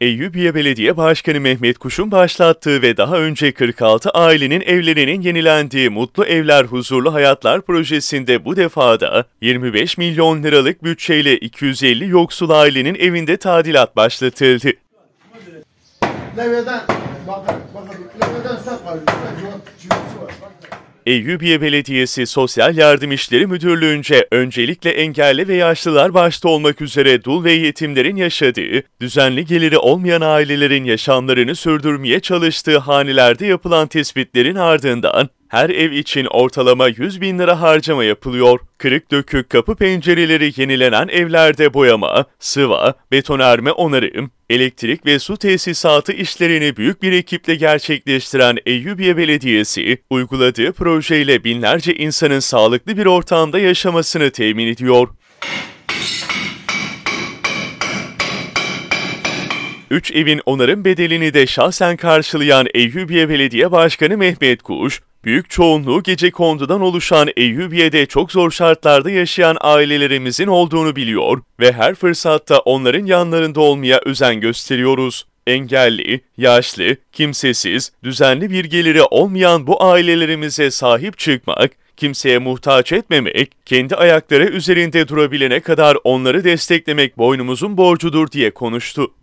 Eyyubiye Belediye Başkanı Mehmet Kuş'un başlattığı ve daha önce 46 ailenin evlerinin yenilendiği Mutlu Evler Huzurlu Hayatlar projesinde bu defada 25 milyon liralık bütçeyle 250 yoksul ailenin evinde tadilat başlatıldı. Leveden, bakın, bakın, leveden Eyyubiye Belediyesi Sosyal Yardım İşleri Müdürlüğü'nce öncelikle engelli ve yaşlılar başta olmak üzere dul ve yetimlerin yaşadığı, düzenli geliri olmayan ailelerin yaşamlarını sürdürmeye çalıştığı hanelerde yapılan tespitlerin ardından her ev için ortalama 100 bin lira harcama yapılıyor. Kırık dökük kapı pencereleri yenilenen evlerde boyama, sıva, betonarme onarım, elektrik ve su tesisatı işlerini büyük bir ekiple gerçekleştiren Eyyubiye Belediyesi, uyguladığı projeyle binlerce insanın sağlıklı bir ortamda yaşamasını temin ediyor. 3 evin onarım bedelini de şahsen karşılayan Eyyubiye Belediye Başkanı Mehmet Kuş, büyük çoğunluğu gece kondudan oluşan Eyyubiye'de çok zor şartlarda yaşayan ailelerimizin olduğunu biliyor ve her fırsatta onların yanlarında olmaya özen gösteriyoruz. Engelli, yaşlı, kimsesiz, düzenli bir geliri olmayan bu ailelerimize sahip çıkmak, kimseye muhtaç etmemek, kendi ayakları üzerinde durabilene kadar onları desteklemek boynumuzun borcudur diye konuştu.